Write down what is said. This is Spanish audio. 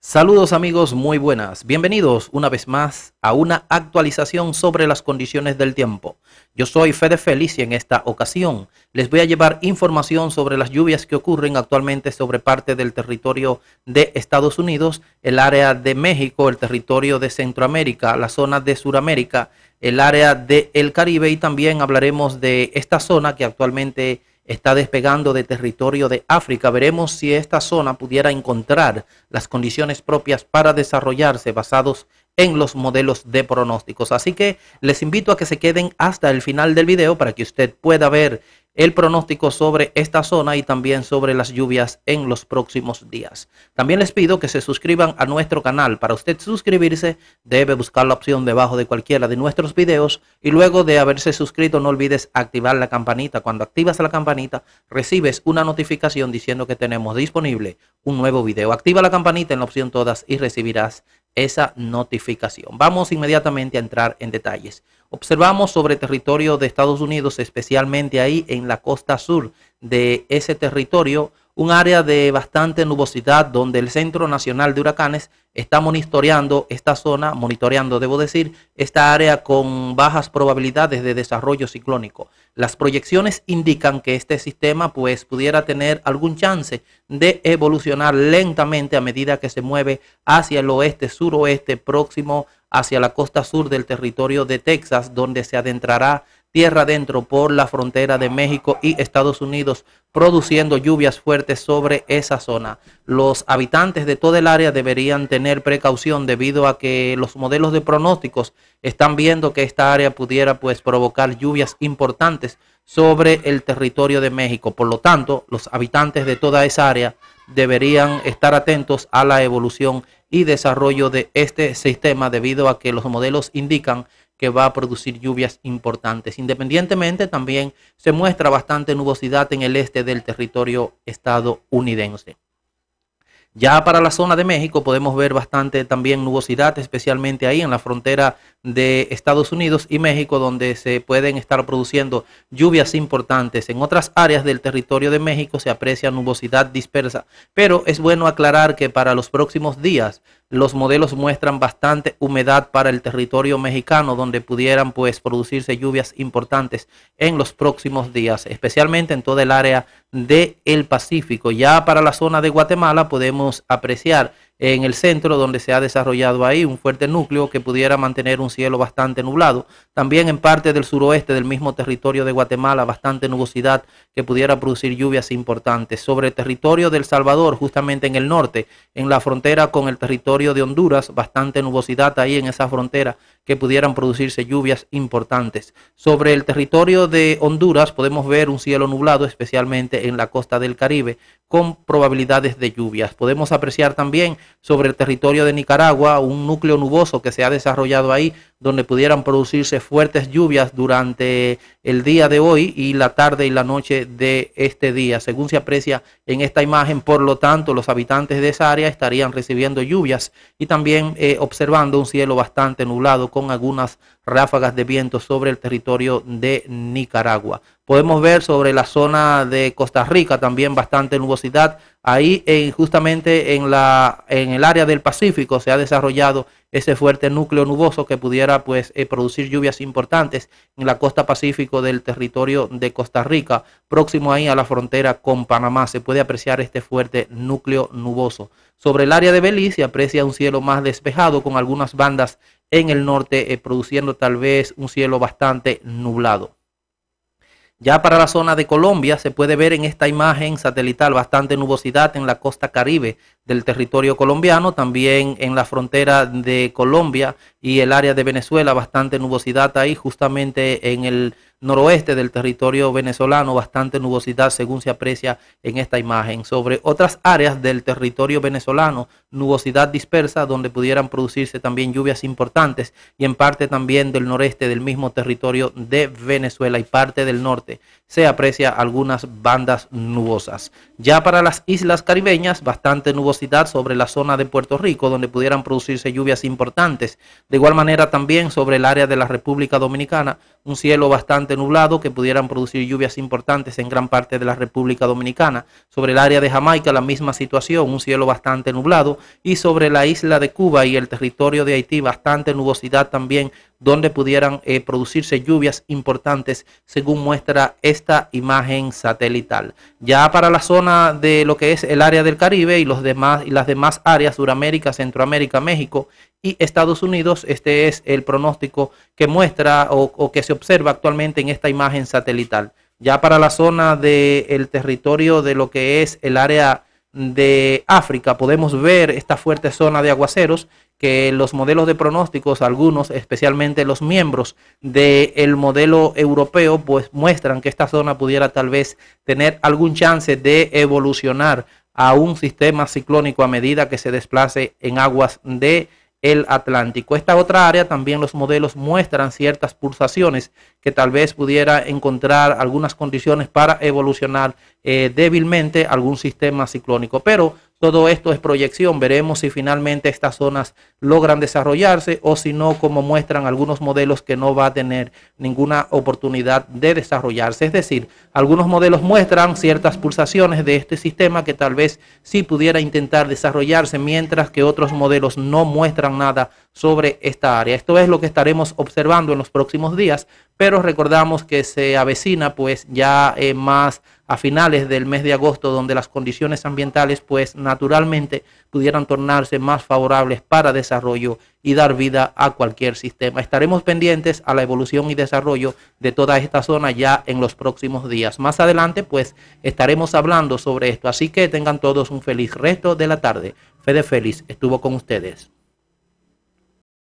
Saludos amigos, muy buenas. Bienvenidos una vez más a una actualización sobre las condiciones del tiempo. Yo soy Fede Feliz y en esta ocasión les voy a llevar información sobre las lluvias que ocurren actualmente sobre parte del territorio de Estados Unidos, el área de México, el territorio de Centroamérica, la zona de Suramérica, el área del el Caribe y también hablaremos de esta zona que actualmente está despegando de territorio de África. Veremos si esta zona pudiera encontrar las condiciones propias para desarrollarse basados en los modelos de pronósticos. Así que les invito a que se queden hasta el final del video para que usted pueda ver el pronóstico sobre esta zona y también sobre las lluvias en los próximos días. También les pido que se suscriban a nuestro canal. Para usted suscribirse debe buscar la opción debajo de cualquiera de nuestros videos y luego de haberse suscrito no olvides activar la campanita. Cuando activas la campanita recibes una notificación diciendo que tenemos disponible un nuevo video. Activa la campanita en la opción todas y recibirás esa notificación. Vamos inmediatamente a entrar en detalles. Observamos sobre territorio de Estados Unidos, especialmente ahí en la costa sur de ese territorio, un área de bastante nubosidad donde el Centro Nacional de Huracanes está monitoreando esta zona, monitoreando, debo decir, esta área con bajas probabilidades de desarrollo ciclónico. Las proyecciones indican que este sistema pues pudiera tener algún chance de evolucionar lentamente a medida que se mueve hacia el oeste, suroeste, próximo hacia la costa sur del territorio de Texas, donde se adentrará tierra dentro por la frontera de México y Estados Unidos, produciendo lluvias fuertes sobre esa zona. Los habitantes de toda el área deberían tener precaución debido a que los modelos de pronósticos están viendo que esta área pudiera pues provocar lluvias importantes sobre el territorio de México. Por lo tanto, los habitantes de toda esa área deberían estar atentos a la evolución y desarrollo de este sistema debido a que los modelos indican que va a producir lluvias importantes. Independientemente, también se muestra bastante nubosidad en el este del territorio estadounidense. Ya para la zona de México podemos ver bastante también nubosidad, especialmente ahí en la frontera de Estados Unidos y México, donde se pueden estar produciendo lluvias importantes. En otras áreas del territorio de México se aprecia nubosidad dispersa, pero es bueno aclarar que para los próximos días los modelos muestran bastante humedad para el territorio mexicano, donde pudieran pues producirse lluvias importantes en los próximos días, especialmente en toda el área del Pacífico. Ya para la zona de Guatemala podemos apreciar en el centro donde se ha desarrollado ahí un fuerte núcleo que pudiera mantener un cielo bastante nublado. También en parte del suroeste del mismo territorio de Guatemala bastante nubosidad que pudiera producir lluvias importantes. Sobre el territorio del Salvador, justamente en el norte, en la frontera con el territorio de Honduras, bastante nubosidad ahí en esa frontera que pudieran producirse lluvias importantes. Sobre el territorio de Honduras podemos ver un cielo nublado, especialmente en la costa del Caribe, con probabilidades de lluvias. Podemos apreciar también sobre el territorio de Nicaragua, un núcleo nuboso que se ha desarrollado ahí, donde pudieran producirse fuertes lluvias durante el día de hoy y la tarde y la noche de este día, según se aprecia en esta imagen. Por lo tanto, los habitantes de esa área estarían recibiendo lluvias y también eh, observando un cielo bastante nublado con algunas ráfagas de viento sobre el territorio de Nicaragua. Podemos ver sobre la zona de Costa Rica también bastante nubosidad. Ahí justamente en, la, en el área del Pacífico se ha desarrollado ese fuerte núcleo nuboso que pudiera pues eh, producir lluvias importantes en la costa pacífico del territorio de Costa Rica, próximo ahí a la frontera con Panamá. Se puede apreciar este fuerte núcleo nuboso. Sobre el área de Belice se aprecia un cielo más despejado con algunas bandas en el norte eh, produciendo tal vez un cielo bastante nublado. Ya para la zona de Colombia se puede ver en esta imagen satelital bastante nubosidad en la costa caribe, del territorio colombiano, también en la frontera de Colombia y el área de Venezuela, bastante nubosidad ahí, justamente en el noroeste del territorio venezolano, bastante nubosidad según se aprecia en esta imagen. Sobre otras áreas del territorio venezolano, nubosidad dispersa donde pudieran producirse también lluvias importantes y en parte también del noreste del mismo territorio de Venezuela y parte del norte se aprecia algunas bandas nubosas. Ya para las islas caribeñas, bastante nubosidad sobre la zona de Puerto Rico, donde pudieran producirse lluvias importantes. De igual manera también sobre el área de la República Dominicana, un cielo bastante nublado que pudieran producir lluvias importantes en gran parte de la República Dominicana. Sobre el área de Jamaica, la misma situación, un cielo bastante nublado. Y sobre la isla de Cuba y el territorio de Haití, bastante nubosidad también donde pudieran eh, producirse lluvias importantes, según muestra esta imagen satelital. Ya para la zona de lo que es el área del Caribe y, los demás, y las demás áreas, Suramérica, Centroamérica, México y Estados Unidos, este es el pronóstico que muestra o, que se observa actualmente en esta imagen satelital. Ya para la zona del territorio de lo que es el área de África podemos ver esta fuerte zona de aguaceros que los modelos de pronósticos, algunos, especialmente los miembros del modelo europeo, pues muestran que esta zona pudiera tal vez tener algún chance de evolucionar a un sistema ciclónico a medida que se desplace en aguas de el Atlántico. Esta otra área también los modelos muestran ciertas pulsaciones que tal vez pudiera encontrar algunas condiciones para evolucionar eh, débilmente algún sistema ciclónico. Pero todo esto es proyección. Veremos si finalmente estas zonas logran desarrollarse o si no, como muestran algunos modelos que no va a tener ninguna oportunidad de desarrollarse. Es decir, algunos modelos muestran ciertas pulsaciones de este sistema que tal vez sí pudiera intentar desarrollarse, mientras que otros modelos no muestran nada sobre esta área. Esto es lo que estaremos observando en los próximos días, pero recordamos que se avecina pues ya eh, más a finales del mes de agosto, donde las condiciones ambientales pues naturalmente pudieran tornarse más favorables para desarrollo y dar vida a cualquier sistema. Estaremos pendientes a la evolución y desarrollo de toda esta zona ya en los próximos días. Más adelante pues estaremos hablando sobre esto, así que tengan todos un feliz resto de la tarde. Fede Félix estuvo con ustedes.